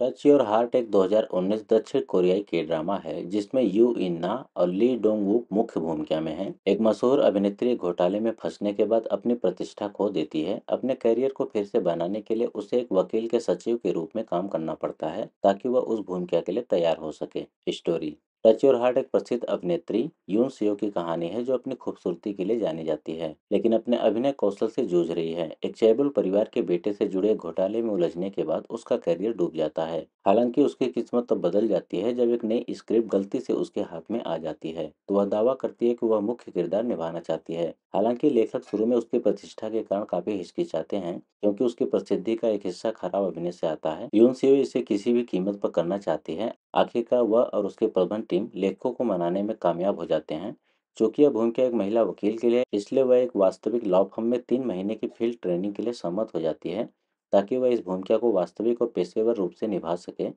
Touch your heart एक 2019 दक्षिण कोरियाई के ड्रामा है जिसमें यू इन्ना और ली डोंग मुख्य भूमिका में हैं। एक मशहूर अभिनेत्री घोटाले में फंसने के बाद अपनी प्रतिष्ठा खो देती है अपने करियर को फिर से बनाने के लिए उसे एक वकील के सचिव के रूप में काम करना पड़ता है ताकि वह उस भूमिका के लिए तैयार हो सके स्टोरी रैचोर हार्ट एक प्रसिद्ध अभिनेत्री यून सियो की कहानी है जो अपनी खूबसूरती के लिए जानी जाती है लेकिन अपने अभिनय कौशल से जूझ रही है एक चैबुल परिवार के बेटे से जुड़े घोटाले में उलझने के बाद उसका करियर डूब जाता है हालांकि उसकी किस्मत तब तो बदल जाती है जब एक नई स्क्रिप्ट गलती से उसके हाथ में आ जाती है तो वह दावा करती है कि वह मुख्य किरदार निभाना चाहती है हालांकि लेखक शुरू में उसकी प्रतिष्ठा के कारण काफी हिचकिचाते हैं क्योंकि उसकी प्रसिद्धि का एक हिस्सा खराब अभिनय से आता है यून सियो इसे किसी भी कीमत पर करना चाहती है आखिरकार वह और उसके प्रबंध टीम लेखकों को मनाने में कामयाब हो जाते हैं चूंकि यह भूमिका एक महिला वकील के लिए इसलिए वह एक वास्तविक लॉ फर्म में तीन महीने की फील्ड ट्रेनिंग के लिए सहमत हो जाती है ताकि वह इस भूमिका को वास्तविक और पेशेवर रूप से निभा सके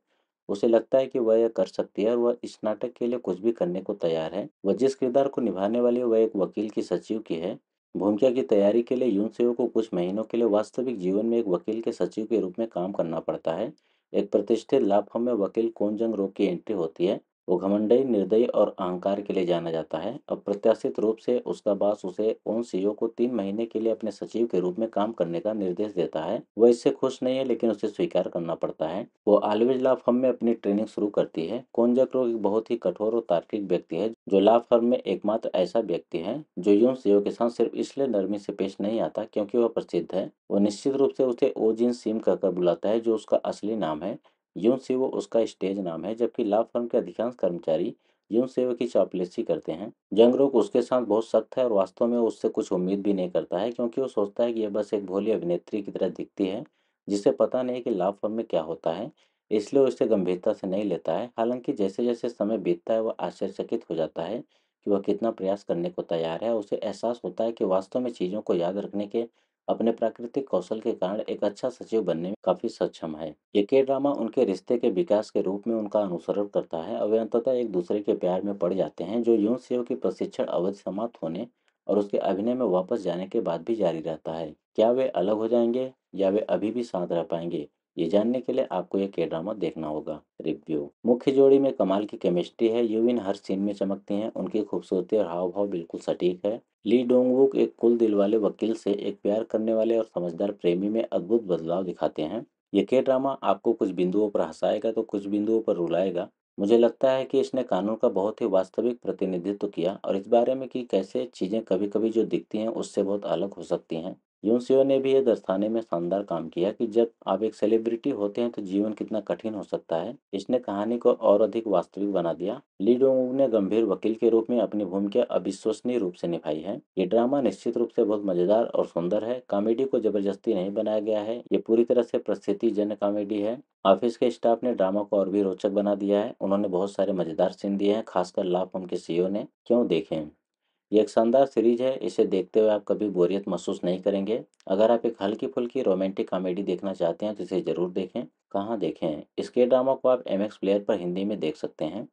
उसे लगता है कि वह यह कर सकती है और वह इस नाटक के लिए कुछ भी करने को तैयार है वह जिस किरदार को निभाने वाली वह एक वकील की सचिव की है भूमिका की तैयारी के लिए यून को कुछ महीनों के लिए वास्तविक जीवन में एक वकील के सचिव के रूप में काम करना पड़ता है एक प्रतिष्ठित लाभ में वकील कौन जंग रोग की एंट्री होती है वो घमंडई निर्दयी और अहंकार के लिए जाना जाता है और प्रत्याशित रूप से उसका बास उसे उन सीईओ को तीन महीने के लिए अपने सचिव के रूप में काम करने का निर्देश देता है वह इससे खुश नहीं है लेकिन उसे स्वीकार करना पड़ता है वो आलवेज ला फर्म में अपनी ट्रेनिंग शुरू करती है कोंजक्रो एक बहुत ही कठोर और तार्किक व्यक्ति है जो ला फर्म में एकमात्र ऐसा व्यक्ति है जो यून सीओ के साथ सिर्फ इसलिए नरमी से पेश नहीं आता क्योंकि वह प्रसिद्ध है वो निश्चित रूप से उसे ओजिन सिम कहकर बुलाता है जो उसका असली नाम है यूं सेवो उसका स्टेज नाम है जबकि लाभ फर्म के अधिकांश कर्मचारी यूं सेवो की चापलूसी करते हैं जंग रोक उसके साथ बहुत सख्त है और वास्तव में उससे कुछ उम्मीद भी नहीं करता है क्योंकि वो सोचता है कि यह बस एक भोली अभिनेत्री की तरह दिखती है जिसे पता नहीं कि लाभ फर्म में क्या होता है इसलिए उसे इसे गंभीरता से नहीं लेता है हालांकि जैसे जैसे समय बीतता है वह आश्चर्यचकित हो जाता है कि वह कितना प्रयास करने को तैयार है उसे एहसास होता है कि वास्तव में चीज़ों को याद रखने के अपने प्राकृतिक कौशल के कारण एक अच्छा सचिव बनने में काफी सक्षम है ये के ड्रामा उनके रिश्ते के विकास के रूप में उनका अनुसरण करता है और वे अंततः एक दूसरे के प्यार में पड़ जाते हैं जो यूं सेव की प्रशिक्षण अवधि समाप्त होने और उसके अभिनय में वापस जाने के बाद भी जारी रहता है क्या वे अलग हो जाएंगे या वे अभी भी साथ रह पाएंगे ये जानने के लिए आपको यह के ड्रामा देखना होगा रिव्यू मुख्य जोड़ी में कमाल की केमिस्ट्री है यूविन हर सीन में चमकती हैं उनकी खूबसूरती और हाव भाव बिल्कुल सटीक है ली डोंगवुक एक कुल दिल वाले वकील से एक प्यार करने वाले और समझदार प्रेमी में अद्भुत बदलाव दिखाते हैं ये के ड्रामा आपको कुछ बिंदुओं पर हंसाएगा तो कुछ बिंदुओं पर रुलाएगा मुझे लगता है कि इसने कानून का बहुत ही वास्तविक प्रतिनिधित्व किया और इस बारे में कि कैसे चीज़ें कभी कभी जो दिखती हैं उससे बहुत अलग हो सकती हैं सीओ ने भी ये दर्शाने में शानदार काम किया कि जब आप एक सेलिब्रिटी होते हैं तो जीवन कितना कठिन हो सकता है इसने कहानी को और अधिक वास्तविक बना दिया लीडो ने गंभीर वकील के रूप में अपनी भूमिका अविश्वसनीय रूप से निभाई है ये ड्रामा निश्चित रूप से बहुत मजेदार और सुंदर है कॉमेडी को जबरदस्ती नहीं बनाया गया है ये पूरी तरह से प्रस्थिति जन कॉमेडी है ऑफिस के स्टाफ ने ड्रामा को और भी रोचक बना दिया है उन्होंने बहुत सारे मजेदार सीन दिए हैं खासकर लाभ उनके सीओ ने क्यों देखे ये एक शानदार सीरीज है इसे देखते हुए आप कभी बोरियत महसूस नहीं करेंगे अगर आप एक हल्की फुल्की रोमांटिक कॉमेडी देखना चाहते हैं तो इसे ज़रूर देखें कहाँ देखें इसके ड्रामा को आप एम प्लेयर पर हिंदी में देख सकते हैं